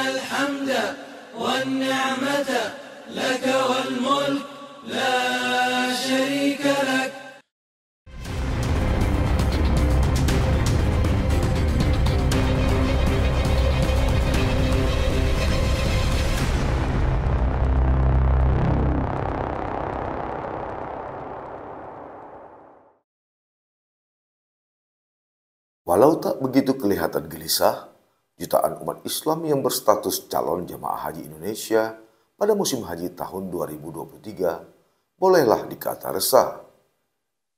الحمد والنعمة لك والملك لا شريك لك Walau tak begitu kelihatan gelisah, jutaan umat Islam yang berstatus calon jemaah haji Indonesia pada musim haji tahun 2023 bolehlah dikata resah.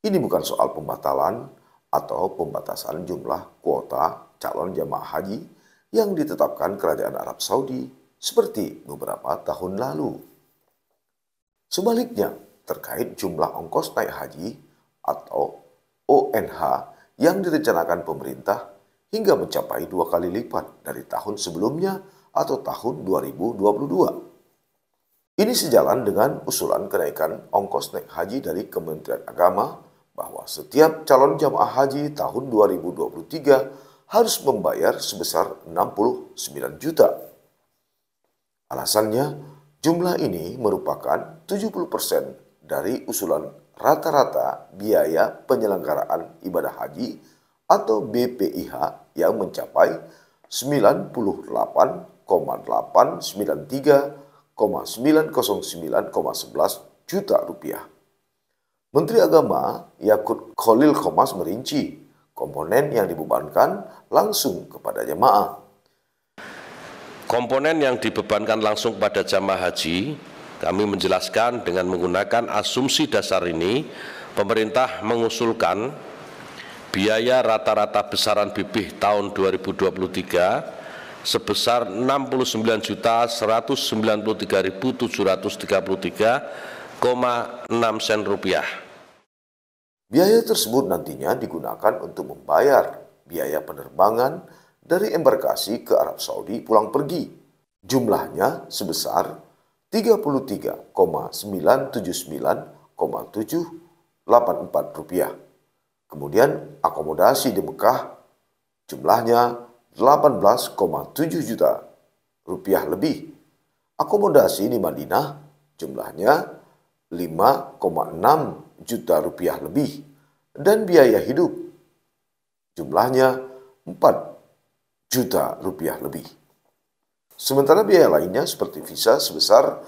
Ini bukan soal pembatalan atau pembatasan jumlah kuota calon jemaah haji yang ditetapkan Kerajaan Arab Saudi seperti beberapa tahun lalu. Sebaliknya, terkait jumlah ongkos naik haji atau ONH yang direncanakan pemerintah hingga mencapai dua kali lipat dari tahun sebelumnya atau tahun 2022. Ini sejalan dengan usulan kenaikan ongkos naik haji dari Kementerian Agama bahwa setiap calon jamaah haji tahun 2023 harus membayar sebesar 69 juta. Alasannya, jumlah ini merupakan 70% dari usulan rata-rata biaya penyelenggaraan ibadah haji atau BPIH yang mencapai 98,893,909,11 juta rupiah. Menteri Agama Yakut Khalil Komas merinci komponen yang dibebankan langsung kepada jemaah. Komponen yang dibebankan langsung pada jamaah haji, kami menjelaskan dengan menggunakan asumsi dasar ini, pemerintah mengusulkan biaya rata-rata besaran bibih tahun 2023 sebesar 69.193.733,6 sen rupiah. Biaya tersebut nantinya digunakan untuk membayar biaya penerbangan dari embarkasi ke Arab Saudi pulang pergi. Jumlahnya sebesar 33,979,784 rupiah. Kemudian akomodasi di Mekah jumlahnya 18,7 juta rupiah lebih. Akomodasi di Madinah jumlahnya 5,6 juta rupiah lebih. Dan biaya hidup jumlahnya 4 juta rupiah lebih. Sementara biaya lainnya seperti visa sebesar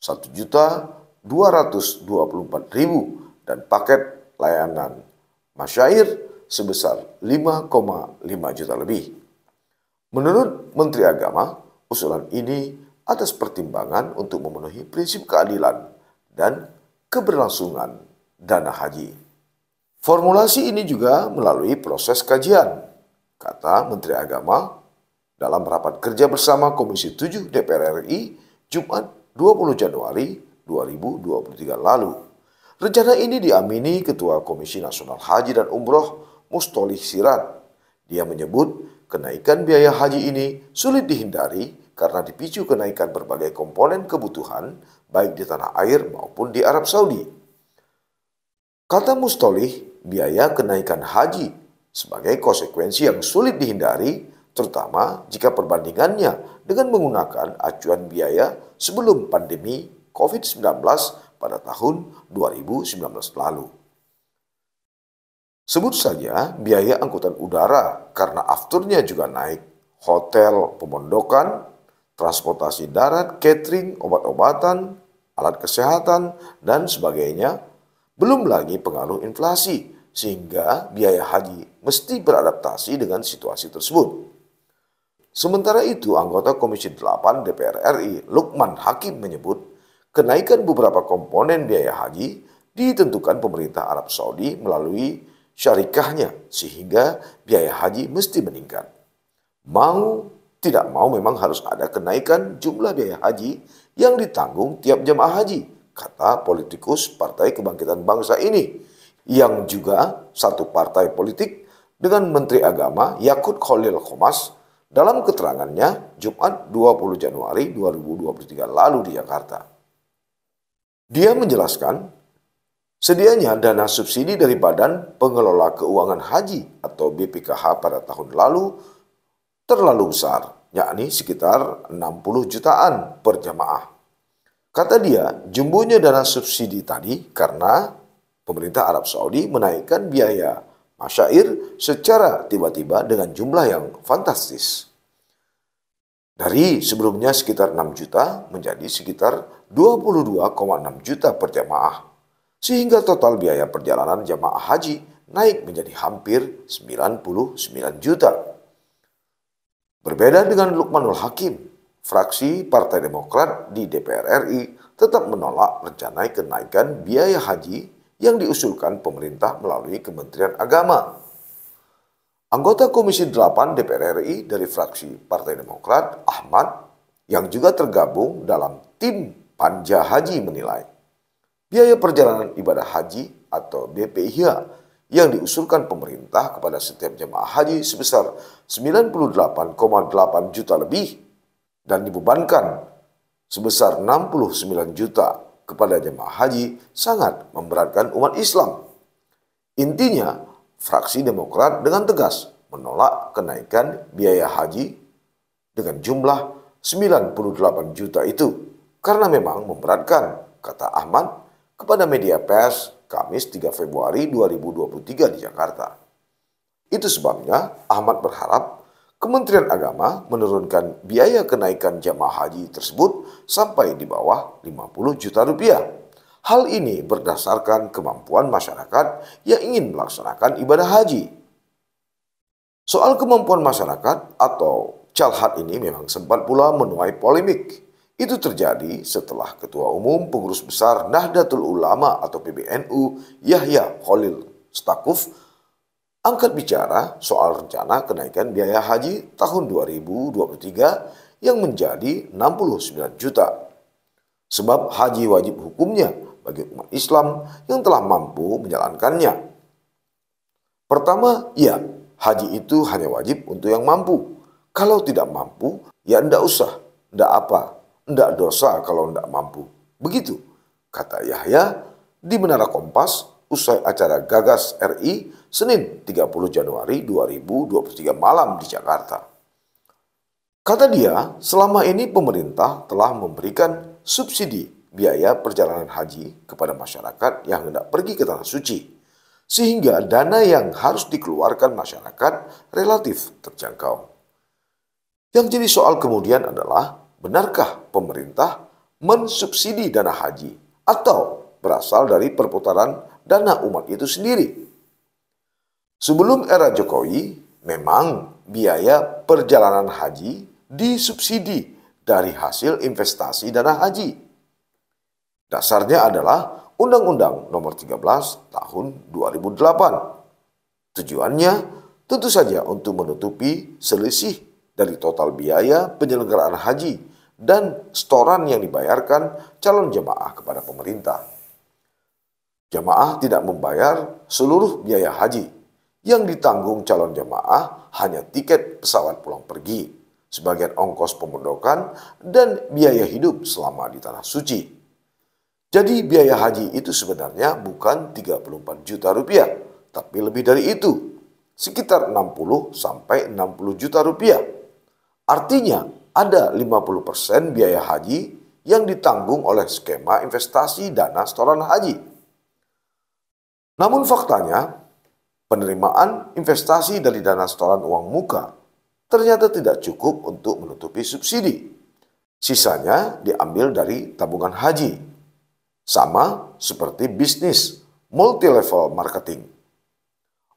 1 juta 224 ribu dan paket layanan masyair sebesar 5,5 juta lebih. Menurut Menteri Agama, usulan ini atas pertimbangan untuk memenuhi prinsip keadilan dan keberlangsungan dana haji. Formulasi ini juga melalui proses kajian, kata Menteri Agama dalam rapat kerja bersama Komisi 7 DPR RI Jumat 20 Januari 2023 lalu. Rencana ini diamini Ketua Komisi Nasional Haji dan Umroh Mustolih Sirat. Dia menyebut kenaikan biaya haji ini sulit dihindari karena dipicu kenaikan berbagai komponen kebutuhan baik di tanah air maupun di Arab Saudi. Kata Mustolih, biaya kenaikan haji sebagai konsekuensi yang sulit dihindari terutama jika perbandingannya dengan menggunakan acuan biaya sebelum pandemi COVID-19 pada tahun 2019 lalu. Sebut saja biaya angkutan udara karena afturnya juga naik, hotel, pemondokan, transportasi darat, catering, obat-obatan, alat kesehatan, dan sebagainya, belum lagi pengaruh inflasi, sehingga biaya haji mesti beradaptasi dengan situasi tersebut. Sementara itu, anggota Komisi 8 DPR RI, Lukman Hakim menyebut, kenaikan beberapa komponen biaya haji ditentukan pemerintah Arab Saudi melalui syarikahnya sehingga biaya haji mesti meningkat. Mau tidak mau memang harus ada kenaikan jumlah biaya haji yang ditanggung tiap jemaah haji, kata politikus Partai Kebangkitan Bangsa ini, yang juga satu partai politik dengan Menteri Agama Yakut Khalil Komas dalam keterangannya Jumat 20 Januari 2023 lalu di Jakarta. Dia menjelaskan, sedianya dana subsidi dari Badan Pengelola Keuangan Haji atau BPKH pada tahun lalu terlalu besar, yakni sekitar 60 jutaan per jamaah. Kata dia, jumbunya dana subsidi tadi karena pemerintah Arab Saudi menaikkan biaya masyair secara tiba-tiba dengan jumlah yang fantastis dari sebelumnya sekitar 6 juta menjadi sekitar 22,6 juta per jamaah. Sehingga total biaya perjalanan jamaah haji naik menjadi hampir 99 juta. Berbeda dengan Lukmanul Hakim, fraksi Partai Demokrat di DPR RI tetap menolak rencana kenaikan biaya haji yang diusulkan pemerintah melalui Kementerian Agama Anggota Komisi 8 DPR RI dari fraksi Partai Demokrat, Ahmad, yang juga tergabung dalam tim Panja Haji menilai, biaya perjalanan ibadah haji atau BPIH yang diusulkan pemerintah kepada setiap jemaah haji sebesar 98,8 juta lebih dan dibebankan sebesar 69 juta kepada jemaah haji sangat memberatkan umat Islam. Intinya, fraksi Demokrat dengan tegas menolak kenaikan biaya haji dengan jumlah 98 juta itu karena memang memberatkan, kata Ahmad kepada media pers Kamis 3 Februari 2023 di Jakarta. Itu sebabnya Ahmad berharap Kementerian Agama menurunkan biaya kenaikan jamaah haji tersebut sampai di bawah 50 juta rupiah. Hal ini berdasarkan kemampuan masyarakat yang ingin melaksanakan ibadah haji. Soal kemampuan masyarakat atau calhat ini memang sempat pula menuai polemik. Itu terjadi setelah Ketua Umum Pengurus Besar Nahdlatul Ulama atau PBNU Yahya Khalil Stakuf angkat bicara soal rencana kenaikan biaya haji tahun 2023 yang menjadi 69 juta. Sebab haji wajib hukumnya bagi umat Islam yang telah mampu menjalankannya. Pertama, ya, haji itu hanya wajib untuk yang mampu. Kalau tidak mampu, ya ndak usah, ndak apa, ndak dosa kalau ndak mampu. Begitu, kata Yahya di Menara Kompas usai acara Gagas RI Senin 30 Januari 2023 malam di Jakarta. Kata dia, selama ini pemerintah telah memberikan subsidi biaya perjalanan haji kepada masyarakat yang hendak pergi ke tanah suci, sehingga dana yang harus dikeluarkan masyarakat relatif terjangkau. Yang jadi soal kemudian adalah benarkah pemerintah mensubsidi dana haji atau berasal dari perputaran dana umat itu sendiri? Sebelum era Jokowi, memang biaya perjalanan haji disubsidi dari hasil investasi dana haji. Dasarnya adalah Undang-Undang Nomor 13 Tahun 2008. Tujuannya tentu saja untuk menutupi selisih dari total biaya penyelenggaraan haji dan setoran yang dibayarkan calon jemaah kepada pemerintah. Jemaah tidak membayar seluruh biaya haji. Yang ditanggung calon jemaah hanya tiket pesawat pulang pergi, sebagian ongkos pemondokan, dan biaya hidup selama di tanah suci. Jadi biaya haji itu sebenarnya bukan 34 juta rupiah, tapi lebih dari itu, sekitar 60 sampai 60 juta rupiah. Artinya ada 50% persen biaya haji yang ditanggung oleh skema investasi dana setoran haji. Namun faktanya, penerimaan investasi dari dana setoran uang muka ternyata tidak cukup untuk menutupi subsidi. Sisanya diambil dari tabungan haji sama seperti bisnis multi-level marketing.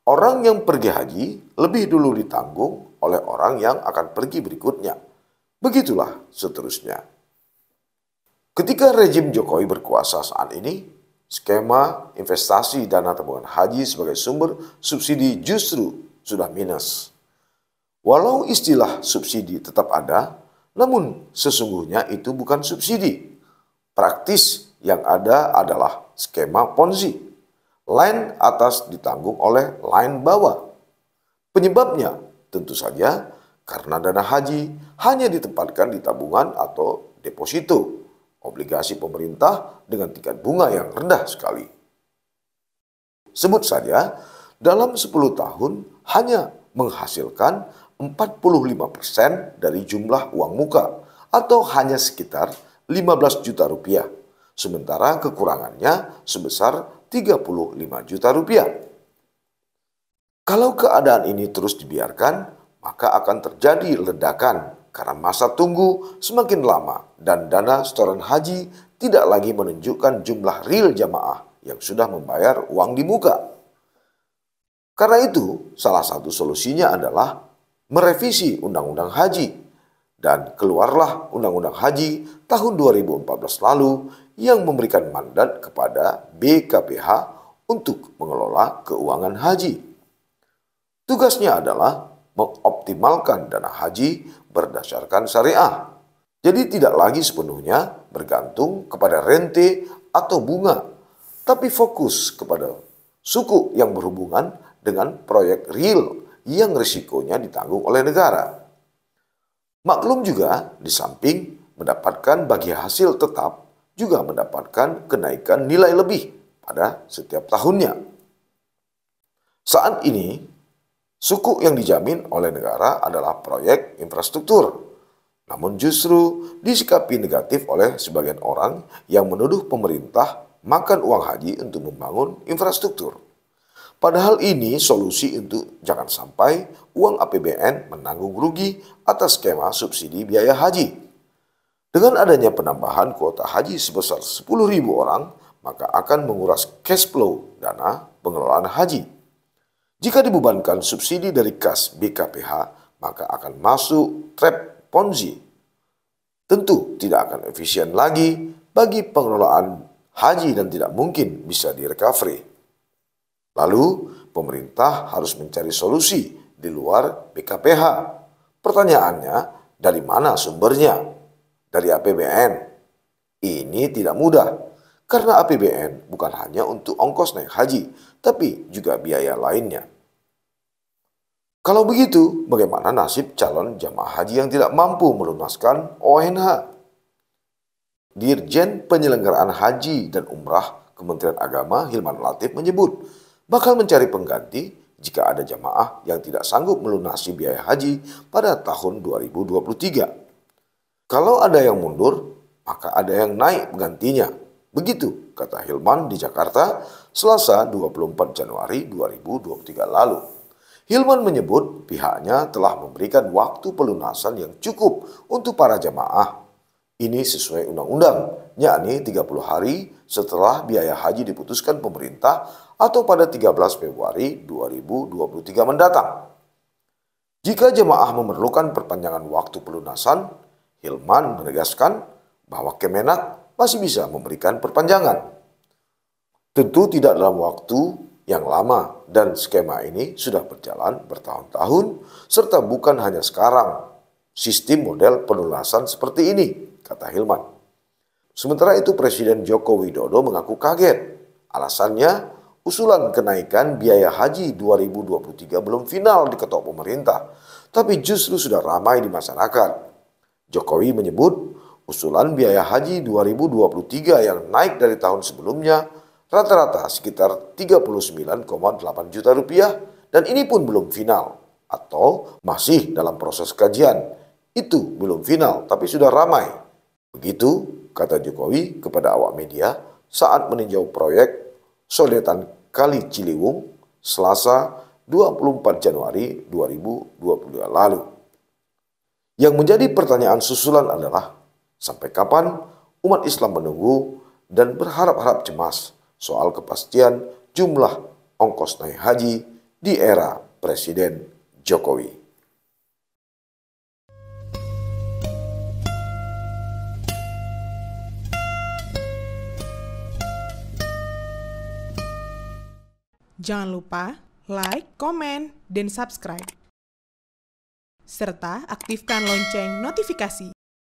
Orang yang pergi haji lebih dulu ditanggung oleh orang yang akan pergi berikutnya. Begitulah seterusnya. Ketika rejim Jokowi berkuasa saat ini, skema investasi dana tabungan haji sebagai sumber subsidi justru sudah minus. Walau istilah subsidi tetap ada, namun sesungguhnya itu bukan subsidi. Praktis yang ada adalah skema Ponzi. Line atas ditanggung oleh line bawah. Penyebabnya tentu saja karena dana haji hanya ditempatkan di tabungan atau deposito, obligasi pemerintah dengan tingkat bunga yang rendah sekali. Sebut saja, dalam 10 tahun hanya menghasilkan 45% dari jumlah uang muka atau hanya sekitar 15 juta rupiah sementara kekurangannya sebesar 35 juta rupiah. Kalau keadaan ini terus dibiarkan, maka akan terjadi ledakan karena masa tunggu semakin lama dan dana setoran haji tidak lagi menunjukkan jumlah real jamaah yang sudah membayar uang di muka. Karena itu, salah satu solusinya adalah merevisi Undang-Undang Haji dan keluarlah Undang-Undang Haji tahun 2014 lalu yang memberikan mandat kepada BKPH untuk mengelola keuangan haji. Tugasnya adalah mengoptimalkan dana haji berdasarkan syariah. Jadi tidak lagi sepenuhnya bergantung kepada rente atau bunga, tapi fokus kepada suku yang berhubungan dengan proyek real yang risikonya ditanggung oleh negara. Maklum juga, di samping mendapatkan bagi hasil tetap, juga mendapatkan kenaikan nilai lebih pada setiap tahunnya. Saat ini, suku yang dijamin oleh negara adalah proyek infrastruktur. Namun justru disikapi negatif oleh sebagian orang yang menuduh pemerintah makan uang haji untuk membangun infrastruktur. Padahal ini solusi untuk jangan sampai uang APBN menanggung rugi atas skema subsidi biaya haji. Dengan adanya penambahan kuota haji sebesar 10.000 orang, maka akan menguras cash flow dana pengelolaan haji. Jika dibebankan subsidi dari kas BKPH, maka akan masuk trap ponzi. Tentu tidak akan efisien lagi bagi pengelolaan haji dan tidak mungkin bisa direcovery. Lalu, pemerintah harus mencari solusi di luar BKPH. Pertanyaannya, dari mana sumbernya? Dari APBN. Ini tidak mudah, karena APBN bukan hanya untuk ongkos naik haji, tapi juga biaya lainnya. Kalau begitu, bagaimana nasib calon jamaah haji yang tidak mampu melunaskan ONH? Dirjen Penyelenggaraan Haji dan Umrah Kementerian Agama Hilman Latif menyebut, bakal mencari pengganti jika ada jamaah yang tidak sanggup melunasi biaya haji pada tahun 2023. Kalau ada yang mundur, maka ada yang naik penggantinya. Begitu kata Hilman di Jakarta Selasa 24 Januari 2023 lalu. Hilman menyebut pihaknya telah memberikan waktu pelunasan yang cukup untuk para jamaah ini sesuai undang-undang, yakni 30 hari setelah biaya haji diputuskan pemerintah atau pada 13 Februari 2023 mendatang. Jika jemaah memerlukan perpanjangan waktu pelunasan, Hilman menegaskan bahwa Kemenak masih bisa memberikan perpanjangan. Tentu tidak dalam waktu yang lama dan skema ini sudah berjalan bertahun-tahun serta bukan hanya sekarang. Sistem model pelunasan seperti ini kata Hilman. Sementara itu Presiden Joko Widodo mengaku kaget. Alasannya, usulan kenaikan biaya haji 2023 belum final di diketok pemerintah, tapi justru sudah ramai di masyarakat. Jokowi menyebut, usulan biaya haji 2023 yang naik dari tahun sebelumnya rata-rata sekitar 39,8 juta rupiah dan ini pun belum final atau masih dalam proses kajian. Itu belum final, tapi sudah ramai Begitu kata Jokowi kepada awak media saat meninjau proyek sodetan Kali Ciliwung Selasa 24 Januari 2022 lalu. Yang menjadi pertanyaan susulan adalah sampai kapan umat Islam menunggu dan berharap-harap cemas soal kepastian jumlah ongkos naik haji di era Presiden Jokowi. Jangan lupa like, komen, dan subscribe. Serta aktifkan lonceng notifikasi.